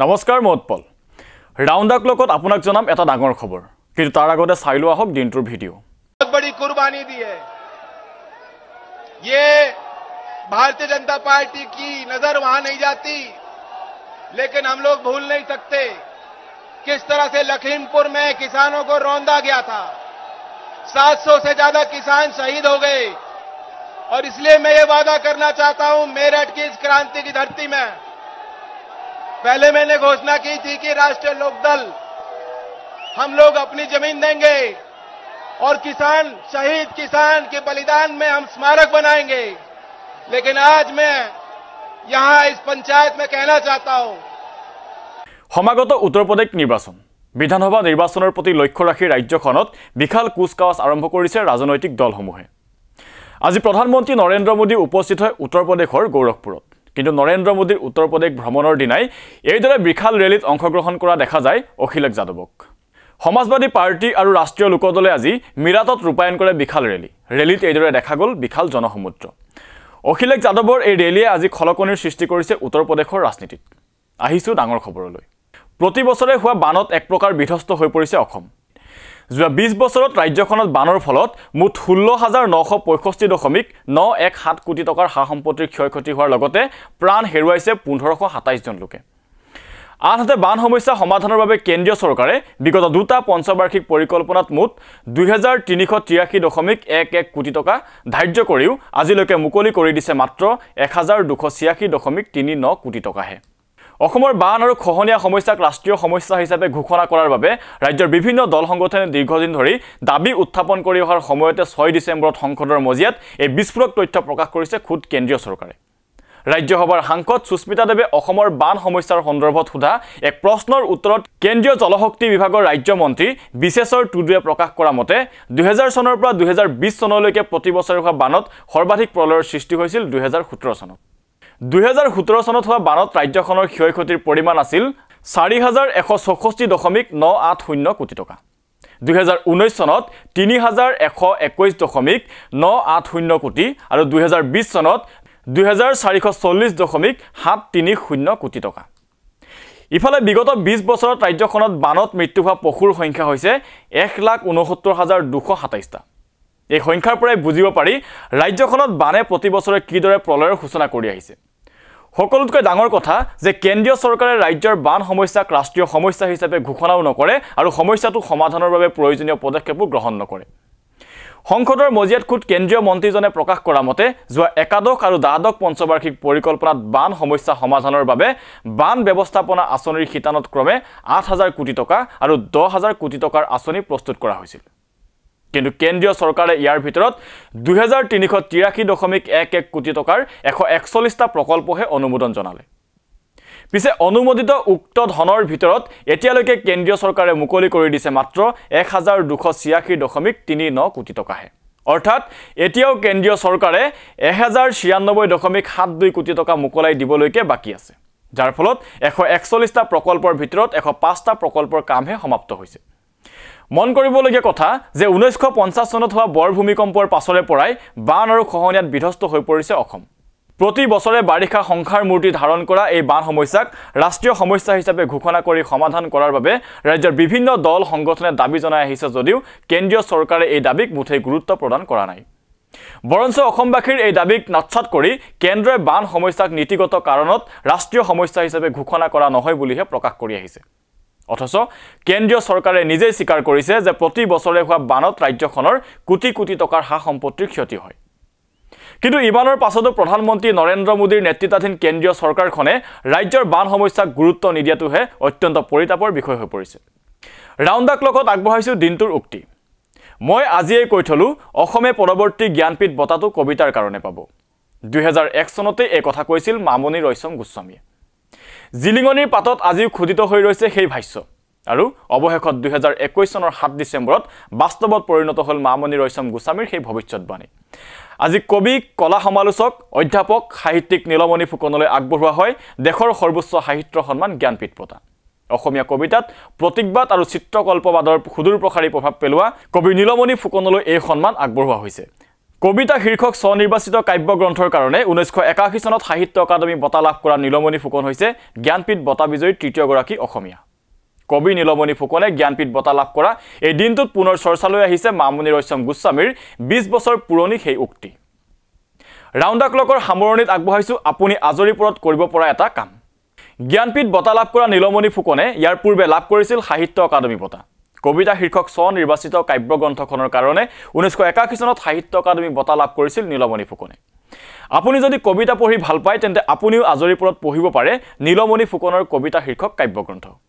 नमस्कार মই Utpal round the ক্লকত আপোনাক डांगर खबर ডাঙৰ तार কিন্তু তাৰ আগতে চাই লোৱা হওক দিনটোৰ दी है ये भारतीय जनता पार्टी की नजर वहां नहीं जाती लेकिन हम लोग भूल नहीं सकते किस तरह से लखीमपुर में किसानों को रौंदा गया था 700 से ज्यादा किसान शहीद हो गए और इसलिए मैं ये वादा करना चाहता हूं मेरठ की इस क्रांति की धरती में পহলে মেনে ঘোষণা কি চি কি রাষ্ট্র লোক দল হাম লগ আপনি জমিন দেনগে অর কিসান শহীদ কিসান কে বলিদান মে হাম স্মারক বানায়ঙ্গে লেকিন আজ মে ইয়াহা ইস পঞ্চায়েত মে کہنا চাতা হু হোমাগত উত্তরপদক নির্বাচন বিধানসভা নির্বাচনর প্রতি লক্ষ্য রাখি রাজ্যখনত বিখাল কুসকাস আরম্ভ করিছে রাজনৈতিক দল সমূহ আজি প্রধানমন্ত্রী নরেন্দ্র মোদি উপস্থিত হয় উত্তরপদকৰ গৌড়কপুর কিন্তু নৰেন্দ্ৰ মোদীৰ উত্তৰ প্ৰদেশ ভ্ৰমণৰ দিনাই এইদৰে বিশাল ৰেলীত অংশগ্ৰহণ কৰা দেখা যায় অখিলেশ যাদৱক সমাজবাদী পাৰ্টি আৰু ৰাষ্ট্ৰীয় লোকদলে আজি মিৰাটত ৰূপায়ণ কৰে বিশাল ৰেলী ৰেলীত এইদৰে দেখা গ'ল বিশাল জনসমুদ্ৰ অখিলেশ যাদৱৰ এই ৰেলীয়ে আজি খলকনিৰ সৃষ্টি কৰিছে উত্তৰ প্ৰদেশৰ ৰাজনীতিত আহিছোঁ ডাঙৰ খবৰলৈ প্ৰতি বছৰে হোৱা বানত এক প্ৰকাৰ বিধ্বস্ত হৈ পৰিছে অসম যোৱা বিশ বছৰত ৰাজ্যখনত বানৰ ফলত মুঠ ষোল্ল হাজাৰ নশ পঁয়ষষ্ঠি দশমিক ন এক সাত কোটি টকাৰ সা সম্পত্তিৰ ক্ষয় ক্ষতি হোৱাৰ লগতে প্ৰাণ হেৰুৱাইছে পোন্ধৰশ সাতাইছজন লোকে আনহাতে বান সমস্যা সমাধানৰ বাবে কেন্দ্ৰীয় চৰকাৰে বিগত দুটা পঞ্চবাৰ্ষিক পৰিকল্পনাত মুঠ দুহেজাৰ তিনিশ তিৰাশী দশমিক এক এক কোটি টকা ধাৰ্য কৰিও আজিলৈকে মুকলি কৰি দিছে মাত্ৰ এক হাজাৰ দুশ ছিয়াশী দশমিক তিনি ন কোটি টকাহে অসমৰ বান আৰু খহনীয়া সমস্যাক ৰাষ্ট্ৰীয় সমস্যা হিচাপে ঘোষণা কৰাৰ বাবে ৰাজ্যৰ বিভিন্ন দল সংগঠনে দীৰ্ঘদিন ধৰি দাবী উত্থাপন কৰি অহাৰ সময়তে ছয় ডিচেম্বৰত সংসদৰ মজিয়াত এই বিস্ফোৰক তথ্য প্ৰকাশ কৰিছে খুদ কেন্দ্ৰীয় চৰকাৰে ৰাজ্যসভাৰ সাংসদ সুস্মিতা দেৱে অসমৰ বান সমস্যাৰ সন্দৰ্ভত সোধা এক প্ৰশ্নৰ উত্তৰত কেন্দ্ৰীয় জলশক্তি বিভাগৰ ৰাজ্যমন্ত্ৰী বিশেষৰ টুডুৱে প্ৰকাশ কৰা মতে দুহেজাৰ চনৰ পৰা দুহেজাৰ বিছ চনলৈকে প্ৰতিবছৰে হোৱা বানত সৰ্বাধিক প্ৰলয়ৰ সৃষ্টি হৈছিল দুহেজাৰ সোতৰ চনত দুহেজাৰ সোতৰ চনত হোৱা বানত ৰাজ্যখনৰ ক্ষয় ক্ষতিৰ পৰিমাণ আছিল চাৰি হাজাৰ এশ চৌষষ্ঠি দশমিক ন আঠ শূন্য কোটি টকা দুহেজাৰ ঊনৈছ চনত তিনি হাজাৰ এশ একৈছ দশমিক ন আঠ শূন্য কোটি আৰু দুহেজাৰ বিছ চনত দুহেজাৰ চাৰিশ চল্লিছ দশমিক সাত তিনি শূন্য কোটি টকা ইফালে বিগত বিছ বছৰত ৰাজ্যখনত বানত মৃত্যু হোৱা পশুৰ সংখ্যা হৈছে এক লাখ ঊনসত্তৰ হাজাৰ দুশ সাতাইছটা এই সংখ্যাৰ পৰাই বুজিব পাৰি ৰাজ্যখনত বানে প্ৰতি বছৰে কিদৰে প্ৰলয়ৰ সূচনা কৰি আহিছে সকলোতকৈ ডাঙৰ কথা যে কেন্দ্ৰীয় চৰকাৰে ৰাজ্যৰ বান সমস্যাক ৰাষ্ট্ৰীয় সমস্যা হিচাপে ঘোষণাও নকৰে আৰু সমস্যাটো সমাধানৰ বাবে প্ৰয়োজনীয় পদক্ষেপো গ্ৰহণ নকৰে সংসদৰ মজিয়াত খুদ কেন্দ্ৰীয় মন্ত্ৰীজনে প্ৰকাশ কৰা মতে যোৱা একাদশ আৰু দ্বাদশ পঞ্চবাৰ্ষিক পৰিকল্পনাত বান সমস্যা সমাধানৰ বাবে বান ব্যৱস্থাপনা আঁচনিৰ শিতানত ক্ৰমে আঠ হাজাৰ কোটি টকা আৰু দহ হাজাৰ কোটি টকাৰ আঁচনি প্ৰস্তুত কৰা হৈছিল কিন্তু কেন্দ্ৰীয় চৰকাৰে ইয়াৰ ভিতৰত দুহেজাৰ তিনিশ তিৰাশী দশমিক এক এক কোটি টকাৰ এশ একচল্লিছটা প্ৰকল্পহে অনুমোদন জনালে পিছে অনুমোদিত উক্ত ধনৰ ভিতৰত এতিয়ালৈকে কেন্দ্ৰীয় চৰকাৰে মুকলি কৰি দিছে মাত্ৰ এক হাজাৰ দুশ ছিয়াশী দশমিক তিনি ন কোটি টকাহে অৰ্থাৎ এতিয়াও কেন্দ্ৰীয় চৰকাৰে এহেজাৰ ছিয়ান্নব্বৈ দশমিক সাত দুই কোটি টকা মোকলাই দিবলৈকে বাকী আছে যাৰ ফলত এশ একচল্লিছটা প্ৰকল্পৰ ভিতৰত এশ পাঁচটা প্ৰকল্পৰ কামহে সমাপ্ত হৈছে মন কৰিবলগীয়া কথা যে ঊনৈছশ পঞ্চাছ চনত হোৱা বৰ ভূমিকম্পৰ পাছৰে পৰাই বান আৰু খহনীয়াত বিধ্বস্ত হৈ পৰিছে অসম প্ৰতি বছৰে বাৰিষা সংসাৰ মূৰ্তি ধাৰণ কৰা এই বান সমস্যাক ৰাষ্ট্ৰীয় সমস্যা হিচাপে ঘোষণা কৰি সমাধান কৰাৰ বাবে ৰাজ্যৰ বিভিন্ন দল সংগঠনে দাবী জনাই আহিছে যদিও কেন্দ্ৰীয় চৰকাৰে এই দাবীক মুঠেই গুৰুত্ব প্ৰদান কৰা নাই বৰঞ্চ অসমবাসীৰ এই দাবীক নাচাত কৰি কেন্দ্ৰই বান সমস্যাক নীতিগত কাৰণত ৰাষ্ট্ৰীয় সমস্যা হিচাপে ঘোষণা কৰা নহয় বুলিহে প্ৰকাশ কৰি আহিছে অথচ কেন্দ্ৰীয় চৰকাৰে নিজে স্বীকাৰ কৰিছে যে প্ৰতি বছৰে হোৱা বানত ৰাজ্যখনৰ কোটি কোটি টকাৰ সা সম্পত্তিৰ ক্ষতি হয় কিন্তু ইমানৰ পাছতো প্ৰধানমন্ত্ৰী নৰেন্দ্ৰ মোদীৰ নেতৃত্বাধীন কেন্দ্ৰীয় চৰকাৰখনে ৰাজ্যৰ বান সমস্যাক গুৰুত্ব নিদিয়াটোহে অত্যন্ত পৰিতাপৰ বিষয় হৈ পৰিছে ৰাউণ্ড দ্য ক্লকত আগবঢ়াইছোঁ দিনটোৰ উক্তি মই আজিয়েই কৈ থলোঁ অসমে পৰৱৰ্তী জ্ঞানপীঠ বঁটাটো কবিতাৰ কাৰণে পাব দুহেজাৰ এক চনতেই এই কথা কৈছিল মামণি ৰয়চম গোস্বামীয়ে জিলিঙনিৰ পাতত আজিও খোদিত হৈ ৰৈছে সেই ভাষ্য আৰু অৱশেষত দুহেজাৰ একৈছ চনৰ সাত ডিচেম্বৰত বাস্তৱত পৰিণত হ'ল মামণি ৰয়চম গোস্বামীৰ সেই ভৱিষ্যৎবাণী আজি কবি কলা সমালোচক অধ্যাপক সাহিত্যিক নীলমণি ফুকনলৈ আগবঢ়োৱা হয় দেশৰ সৰ্বোচ্চ সাহিত্য সন্মান জ্ঞানপীঠ প্ৰদান অসমীয়া কবিতাত প্ৰতীকবাদ আৰু চিত্ৰকল্পবাদৰ সুদূৰ প্ৰসাৰী প্ৰভাৱ পেলোৱা কবি নীলমণি ফুকনলৈ এই সন্মান আগবঢ়োৱা হৈছে কবিতা শীৰ্ষক স্বনিৰ্বাচিত কাব্য গ্ৰন্থৰ কাৰণে ঊনৈছশ একাশী চনত সাহিত্য একাডেমী বঁটা লাভ কৰা নীলমণি ফুকন হৈছে জ্ঞানপীঠ বঁটা বিজয়ীৰ তৃতীয়গৰাকী অসমীয়া কবি নীলমণি ফুকনে জ্ঞানপীঠ বঁটা লাভ কৰা এই দিনটোত পুনৰ চৰ্চালৈ আহিছে মামণি ৰয়চম গোস্বামীৰ বিছ বছৰ পুৰণি সেই উক্তি ৰাউণ্ড আ ক্লকৰ সামৰণিত আগবঢ়াইছোঁ আপুনি আজৰি পৰত কৰিব পৰা এটা কাম জ্ঞানপীঠ বঁটা লাভ কৰা নীলমণি ফুকনে ইয়াৰ পূৰ্বে লাভ কৰিছিল সাহিত্য একাডেমী বঁটা কবিতা শীৰ্ষক স্বনিৰ্বাচিত কাব্যগ্ৰন্থখনৰ কাৰণে ঊনৈছশ একাশী চনত সাহিত্য একাডেমী বঁটা লাভ কৰিছিল নীলমণি ফুকনে আপুনি যদি কবিতা পঢ়ি ভাল পায় তেন্তে আপুনিও আজৰি আজৰিপুৰত পঢ়িব পাৰে নীলমণি ফুকনৰ কবিতা শীৰ্ষক কাব্যগ্ৰন্থ